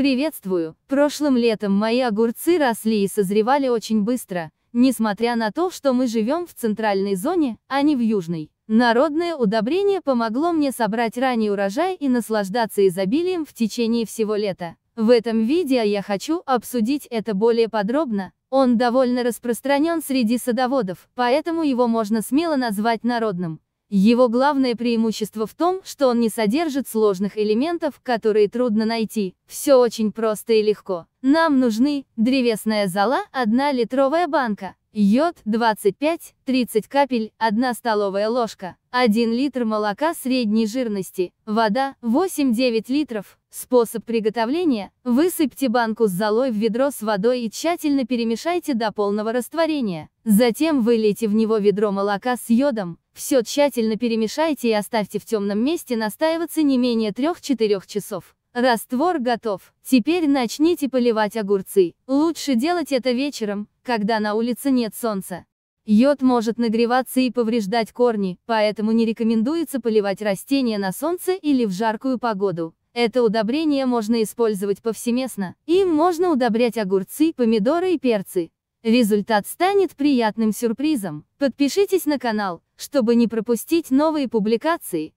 Приветствую! Прошлым летом мои огурцы росли и созревали очень быстро, несмотря на то, что мы живем в центральной зоне, а не в южной. Народное удобрение помогло мне собрать ранний урожай и наслаждаться изобилием в течение всего лета. В этом видео я хочу обсудить это более подробно. Он довольно распространен среди садоводов, поэтому его можно смело назвать народным. Его главное преимущество в том, что он не содержит сложных элементов, которые трудно найти. Все очень просто и легко. Нам нужны древесная зола, 1 литровая банка, йод 25, 30 капель, 1 столовая ложка, 1 литр молока средней жирности, вода 8-9 литров. Способ приготовления. Высыпьте банку с золой в ведро с водой и тщательно перемешайте до полного растворения. Затем вылейте в него ведро молока с йодом, все тщательно перемешайте и оставьте в темном месте настаиваться не менее 3-4 часов. Раствор готов. Теперь начните поливать огурцы. Лучше делать это вечером, когда на улице нет солнца. Йод может нагреваться и повреждать корни, поэтому не рекомендуется поливать растения на солнце или в жаркую погоду. Это удобрение можно использовать повсеместно. Им можно удобрять огурцы, помидоры и перцы. Результат станет приятным сюрпризом. Подпишитесь на канал, чтобы не пропустить новые публикации.